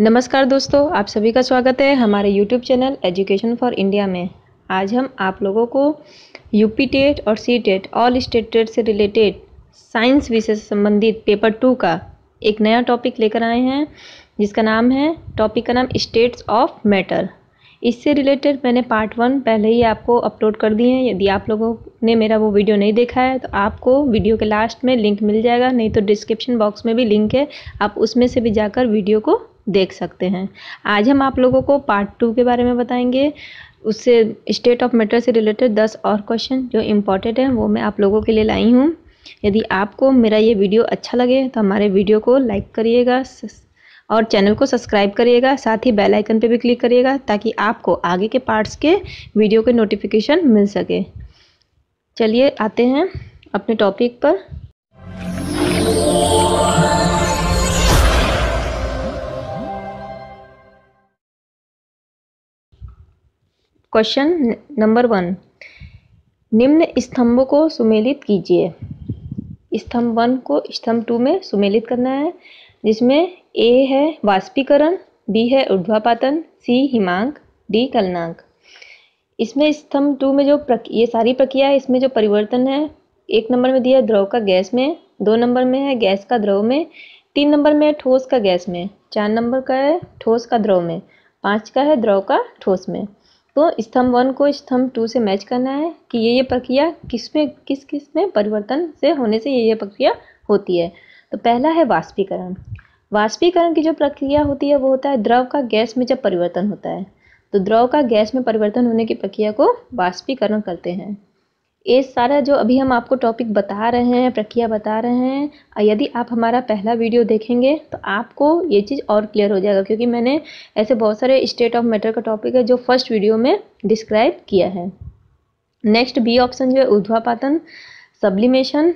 नमस्कार दोस्तों आप सभी का स्वागत है हमारे YouTube channel education for India में आज हम आप लोगों को यूपी टेट और C TET all state TET से रिलेटेड साइंस विषय से संबंधित पेपर टू का एक नया टॉपिक लेकर आए हैं जिसका नाम है टॉपिक का नाम स्टेट्स ऑफ मैटर इससे रिलेटेड मैंने पार्ट वन पहले ही आपको अपलोड कर दिए हैं यदि आप लोगों ने मेरा वो वीडियो नहीं देखा है तो आपको वीडियो के लास्ट में लिंक मिल जाएगा नहीं तो डिस्क्रिप्शन बॉक्स में भी लिंक है आप उसमें से भी जाकर वीडियो को देख सकते हैं आज हम आप लोगों को पार्ट टू के बारे में बताएंगे उससे स्टेट ऑफ मैटर से रिलेटेड दस और क्वेश्चन जो इम्पॉर्टेंट हैं वो मैं आप लोगों के लिए लाई हूँ यदि आपको मेरा ये वीडियो अच्छा लगे तो हमारे वीडियो को लाइक करिएगा और चैनल को सब्सक्राइब करिएगा साथ ही बेल आइकन पे भी क्लिक करिएगा ताकि आपको आगे के पार्ट्स के वीडियो के नोटिफिकेशन मिल सके चलिए आते हैं अपने टॉपिक पर क्वेश्चन नंबर वन निम्न स्तंभ को सुमेलित कीजिए स्तंभ वन को स्तंभ टू में सुमेलित करना है जिसमें ए है वाष्पीकरण बी है ऊर्ध्वापातन सी हिमांक डी कलनांक इसमें स्तंभ टू में जो प्रक, ये सारी प्रक्रिया है इसमें जो परिवर्तन है एक नंबर में दिया द्रव का गैस में दो नंबर में है गैस का द्रव में तीन नंबर में है ठोस का गैस में चार नंबर का है ठोस का द्रव में पाँच का है द्रव का ठोस में तो स्तंभ वन को स्तंभ टू से मैच करना है कि ये ये प्रक्रिया किस में किस किस में परिवर्तन से होने से ये ये प्रक्रिया होती है तो पहला है वाष्पीकरण वाष्पीकरण की जो प्रक्रिया होती है वो होता है द्रव का गैस में जब परिवर्तन होता है तो द्रव का गैस में परिवर्तन होने की प्रक्रिया को वाष्पीकरण करते हैं ये सारा जो अभी हम आपको टॉपिक बता रहे हैं प्रक्रिया बता रहे हैं यदि आप हमारा पहला वीडियो देखेंगे तो आपको ये चीज़ और क्लियर हो जाएगा क्योंकि मैंने ऐसे बहुत सारे स्टेट ऑफ मैटर का टॉपिक है जो फर्स्ट वीडियो में डिस्क्राइब किया है नेक्स्ट बी ऑप्शन जो है उध्वापातन सब्लिमेशन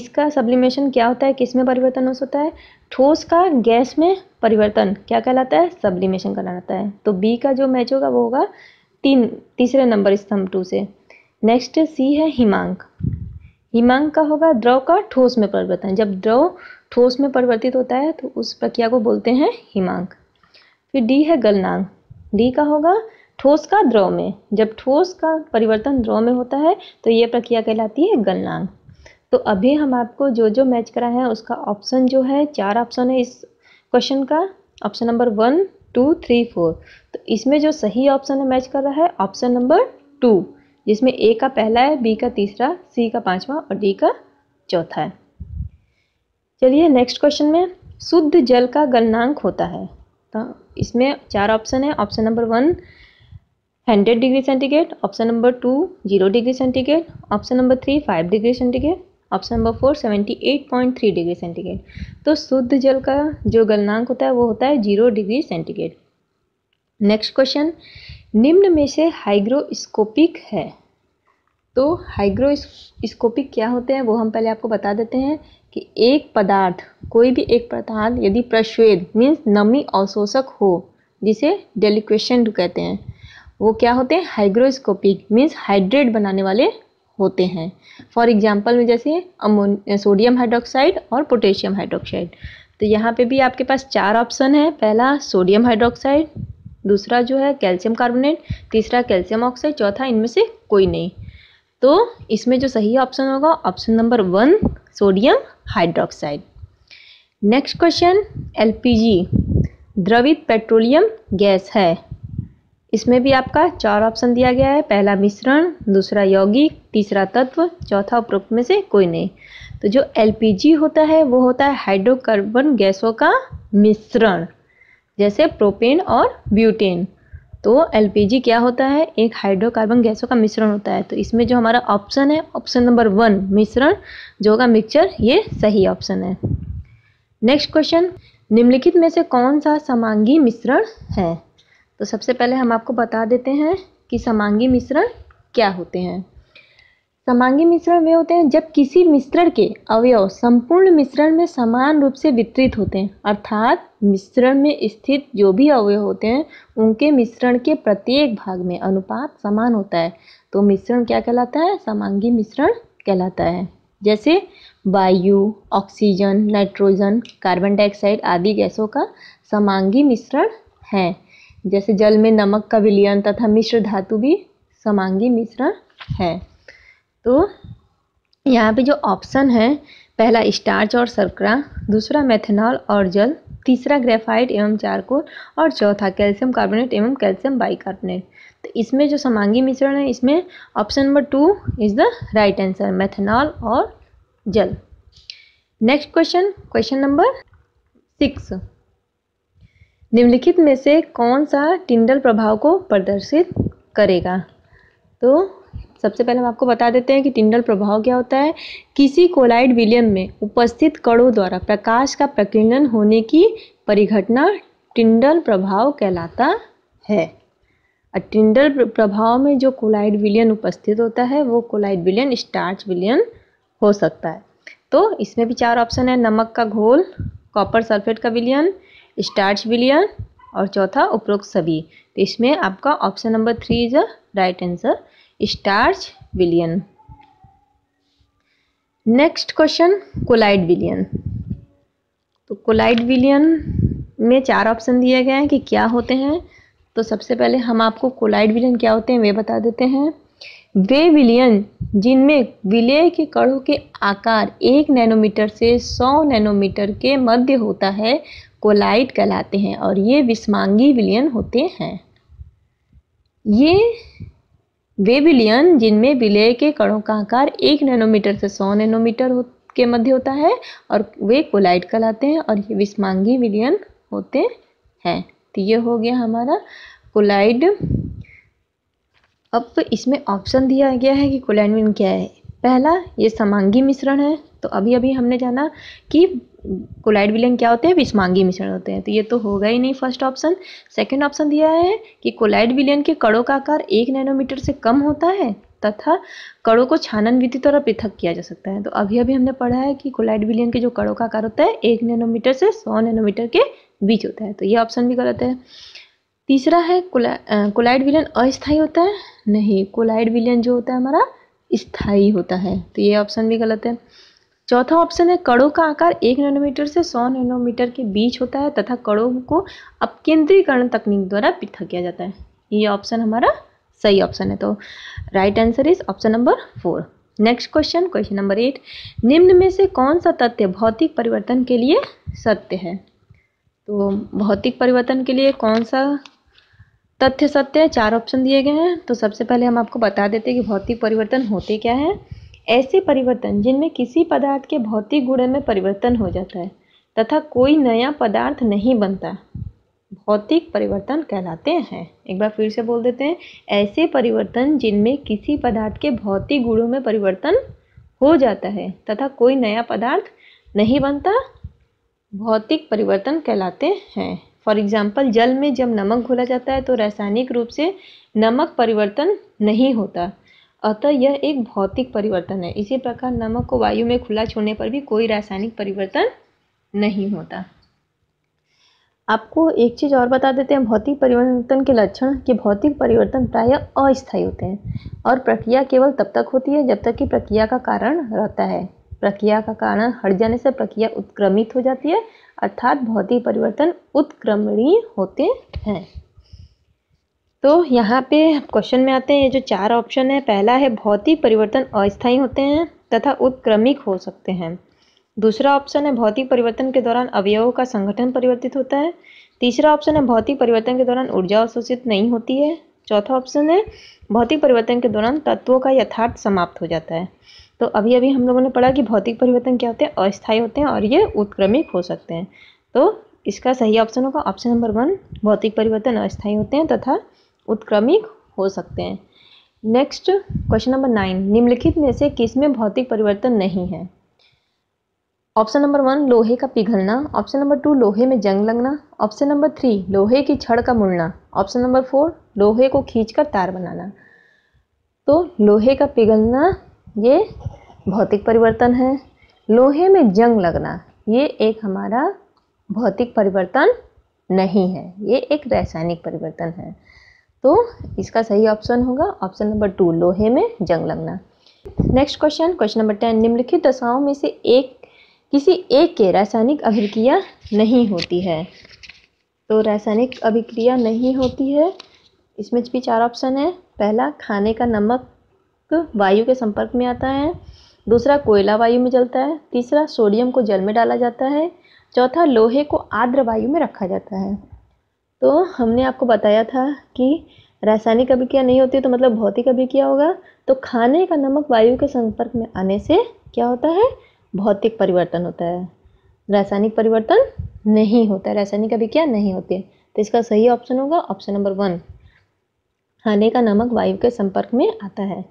इसका सब्लिमेशन क्या होता है किस में परिवर्तन हो सकता है ठोस का गैस में परिवर्तन क्या कहलाता है सब्लिमेशन कहलाता है तो बी का जो मैच होगा वो होगा तीन तीसरे नंबर स्तंभ टू से नेक्स्ट सी है हिमांक हिमांक का होगा द्रव का ठोस में परिवर्तन जब द्रव ठोस में परिवर्तित होता है तो उस प्रक्रिया को बोलते हैं हिमांक फिर डी है गलनांक डी का होगा ठोस का द्रव में जब ठोस का परिवर्तन द्रव में होता है तो ये प्रक्रिया कहलाती है गलनांक तो अभी हम आपको जो जो मैच करा है उसका ऑप्शन जो है चार ऑप्शन है इस क्वेश्चन का option number one two three four तो इसमें जो सही ऑप्शन है मैच कर रहा है ऑप्शन नंबर टू जिसमें ए का पहला है बी का तीसरा सी का पाँचवा और डी का चौथा है चलिए नेक्स्ट क्वेश्चन में शुद्ध जल का गलनांक होता है तो इसमें चार ऑप्शन है option number one hundred degree centigrade option number two zero degree centigrade option number three five degree centigrade option number four seventy eight point three degree centigrade तो शुद्ध जल का जो गलनांक होता है वो होता है zero degree centigrade next question निम्न में से हाइग्रोस्कोपिक है तो हाइग्रोस्कोपिक क्या होते हैं वो हम पहले आपको बता देते हैं कि एक पदार्थ कोई भी एक पदार्थ यदि प्रश्वेद मीन्स नमी अवशोषक हो जिसे डेलिक्वेशन कहते हैं वो क्या होते हैं हाइग्रोस्कोपिक मीन्स हाइड्रेट बनाने वाले होते हैं फॉर एग्जाम्पल में जैसे अमोन सोडियम हाइड्रोक्साइड और पोटेशियम हाइड्रोक्साइड तो यहाँ पे भी आपके पास चार ऑप्शन है पहला सोडियम हाइड्रोक्साइड दूसरा जो है कैल्शियम कार्बोनेट तीसरा कैल्शियम ऑक्साइड चौथा इनमें से कोई नहीं तो इसमें जो सही ऑप्शन होगा option number one sodium hydroxide next question LPG द्रवित पेट्रोलियम गैस है इसमें भी आपका चार ऑप्शन दिया गया है पहला मिश्रण दूसरा यौगिक तीसरा तत्व चौथा उपरोक्त में से कोई नहीं तो जो एलपीजी होता है वो होता है हाइड्रोकार्बन गैसों का मिश्रण जैसे प्रोपेन और ब्यूटेन तो एलपीजी क्या होता है एक हाइड्रोकार्बन गैसों का मिश्रण होता है तो इसमें जो हमारा ऑप्शन है ऑप्शन नंबर वन मिश्रण जो होगा मिक्सचर ये सही ऑप्शन है नेक्स्ट क्वेश्चन निम्नलिखित में से कौन सा समांगी मिश्रण है तो सबसे पहले हम आपको बता देते हैं कि समांगी मिश्रण क्या होते हैं समांगी मिश्रण वे होते हैं जब किसी मिश्रण के अवयव संपूर्ण मिश्रण में समान रूप से वितरित होते हैं अर्थात मिश्रण में स्थित जो भी अवयव होते हैं उनके मिश्रण के प्रत्येक भाग में अनुपात समान होता है तो मिश्रण क्या कहलाता है समांगी मिश्रण कहलाता है जैसे वायु ऑक्सीजन नाइट्रोजन कार्बन डाइऑक्साइड आदि गैसों का समांगी मिश्रण है जैसे जल में नमक का विलयन तथा मिश्र धातु भी समांगी मिश्रण है तो यहाँ पे जो ऑप्शन है पहला स्टार्च और सरकरा दूसरा मेथेनॉल और जल तीसरा ग्रेफाइट एवं चारकोल और चौथा कैल्शियम कार्बोनेट एवं कैल्शियम बाइकार्बोनेट तो इसमें जो समांगी मिश्रण है इसमें option number two is the right answer methanol और जल next question question number six निम्नलिखित में से कौन सा टिंडल प्रभाव को प्रदर्शित करेगा तो सबसे पहले हम आपको बता देते हैं कि टिंडल प्रभाव क्या होता है किसी कोलाइड विलियम में उपस्थित कणों द्वारा प्रकाश का प्रकीर्णन होने की परिघटना टिंडल प्रभाव कहलाता है टिंडल प्रभाव में जो कोलाइड विलियन उपस्थित होता है वो कोलाइड विलियन स्टार्च विलियन हो सकता है तो इसमें भी चार ऑप्शन है नमक का घोल कॉपर सल्फेट का विलियन स्टार्च विलियन और चौथा उपरोक्त सभी तो इसमें आपका option number three is a right answer starch विलियन नेक्स्ट क्वेश्चन कोलाइड विलियन तो कोलाइड विलियन में चार ऑप्शन दिए गए हैं कि क्या होते हैं तो सबसे पहले हम आपको कोलाइड विलियन क्या होते हैं वे बता देते हैं वे विलियन जिनमें विलय के कणों के आकार एक नैनोमीटर से सौ नैनोमीटर के मध्य होता है कोलाइड कहलाते हैं और ये विस्मांगी विलियन होते हैं ये वे विलयन जिनमें विलय के कणों का आकार एक नैनोमीटर से सौ नैनोमीटर के मध्य होता है और वे कोलाइट कहलाते हैं और ये विस्मांगी विलयन होते हैं तो ये हो गया हमारा कोलाइड अब इसमें ऑप्शन दिया गया है कि कोलाइड क्या है पहला ये समांगी मिश्रण है तो अभी अभी हमने जाना कि कोलाइड विलयन क्या होते हैं विषमांगी मिश्रण होते हैं तो ये तो होगा ही नहीं फर्स्ट ऑप्शन सेकंड ऑप्शन दिया है कि कोलाइड विलयन के कड़ों का आकार एक नैनोमीटर से कम होता है तथा कड़ों को छानन विधि द्वारा पृथक किया जा सकता है तो अभी अभी हमने पढ़ा है कि कोलाइड विलियन के जो कड़ों का आकार होता है एक नैनोमीटर से सौ नैनोमीटर के बीच होता है तो ये ऑप्शन भी गलत है तीसरा है कोलाइड विलियन अस्थायी होता है नहीं कोलाइड विलियन जो होता है हमारा स्थायी होता है तो ये ऑप्शन भी गलत है चौथा ऑप्शन है कड़ों का आकार एक नैनोमीटर से सौ नैनोमीटर के बीच होता है तथा कड़ों को अपकेंद्रीकरण तकनीक द्वारा पृथक किया जाता है ये ऑप्शन हमारा सही ऑप्शन है तो right answer is option number four next question question number eight निम्न में से कौन सा तथ्य भौतिक परिवर्तन के लिए सत्य है तो भौतिक परिवर्तन के लिए कौन सा तथ्य सत्य है चार ऑप्शन दिए गए हैं तो सबसे पहले हम आपको बता देते हैं कि भौतिक परिवर्तन होते क्या है ऐसे परिवर्तन जिनमें किसी पदार्थ के भौतिक गुणों में परिवर्तन हो जाता है तथा कोई नया पदार्थ नहीं बनता भौतिक परिवर्तन कहलाते हैं एक बार फिर से बोल देते हैं ऐसे परिवर्तन जिनमें किसी पदार्थ के भौतिक गुणों में परिवर्तन हो जाता है तथा कोई नया पदार्थ नहीं बनता भौतिक परिवर्तन कहलाते हैं फॉर एग्जाम्पल जल में जब नमक घोला जाता है तो रासायनिक रूप से नमक परिवर्तन नहीं होता अतः यह एक भौतिक परिवर्तन है इसी प्रकार नमक को वायु में खुला छोड़ने पर भी कोई रासायनिक परिवर्तन नहीं होता आपको एक चीज़ और बता देते हैं भौतिक परिवर्तन के लक्षण कि भौतिक परिवर्तन प्रायः अस्थायी होते हैं और प्रक्रिया केवल तब तक होती है जब तक कि प्रक्रिया का कारण रहता है प्रक्रिया का कारण हट जाने से प्रक्रिया उत्क्रमित हो जाती है अर्थात भौतिक परिवर्तन उत्क्रमणीय होते हैं तो यहाँ पे क्वेश्चन में आते हैं ये जो चार ऑप्शन है पहला है भौतिक परिवर्तन अस्थायी होते हैं तथा उत्क्रमिक हो सकते हैं दूसरा ऑप्शन है भौतिक परिवर्तन के दौरान अवयवों का संगठन परिवर्तित होता है तीसरा ऑप्शन है भौतिक परिवर्तन के दौरान ऊर्जा अवशोषित नहीं होती है चौथा ऑप्शन है भौतिक परिवर्तन के दौरान तत्वों का यथार्थ समाप्त हो जाता है तो अभी अभी हम लोगों ने पढ़ा कि भौतिक परिवर्तन क्या होते हैं अस्थायी होते हैं और ये उत्क्रमिक हो सकते हैं तो इसका सही ऑप्शन होगा ऑप्शन नंबर वन भौतिक परिवर्तन अस्थायी होते हैं तथा उत्क्रमिक हो सकते हैं नेक्स्ट क्वेश्चन नंबर नाइन निम्नलिखित में से किस में भौतिक परिवर्तन नहीं है ऑप्शन नंबर वन लोहे का पिघलना ऑप्शन नंबर टू लोहे में जंग लगना ऑप्शन नंबर थ्री लोहे की छड़ का मुड़ना ऑप्शन नंबर फोर लोहे को खींचकर तार बनाना तो लोहे का पिघलना ये भौतिक परिवर्तन है लोहे में जंग लगना ये एक हमारा भौतिक परिवर्तन नहीं है ये एक रासायनिक परिवर्तन है तो इसका सही ऑप्शन होगा ऑप्शन नंबर टू लोहे में जंग लगना next question question number ten निम्नलिखित दशाओं में से एक किसी एक के रासायनिक अभिक्रिया नहीं होती है तो रासायनिक अभिक्रिया नहीं होती है इसमें भी चार ऑप्शन है पहला खाने का नमक वायु के संपर्क में आता है दूसरा कोयला वायु में जलता है तीसरा सोडियम को जल में डाला जाता है चौथा लोहे को आर्द्र वायु में रखा जाता है तो हमने आपको बताया था कि रासायनिक अभिक्रिया नहीं होती तो मतलब भौतिक अभिक्रिया होगा तो खाने का नमक वायु के संपर्क में आने से क्या होता है भौतिक परिवर्तन होता है रासायनिक परिवर्तन नहीं होता है रासायनिक अभिक्रिया नहीं होती है तो इसका सही ऑप्शन होगा ऑप्शन नंबर वन खाने का नमक वायु के संपर्क में आता है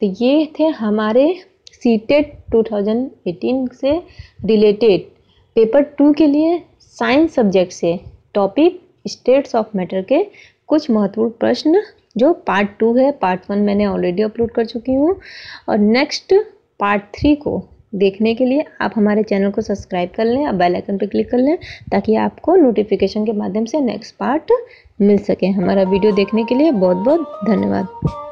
तो ये थे हमारे सीटेट 2018 से रिलेटेड पेपर टू के लिए साइंस सब्जेक्ट से टॉपिक स्टेट्स ऑफ मैटर के कुछ महत्वपूर्ण प्रश्न जो पार्ट टू है पार्ट वन मैंने ऑलरेडी अपलोड कर चुकी हूँ और नेक्स्ट पार्ट थ्री को देखने के लिए आप हमारे चैनल को सब्सक्राइब कर लें और बेल आइकन पर क्लिक कर लें ताकि आपको नोटिफिकेशन के माध्यम से नेक्स्ट पार्ट मिल सके हमारा वीडियो देखने के लिए बहुत बहुत धन्यवाद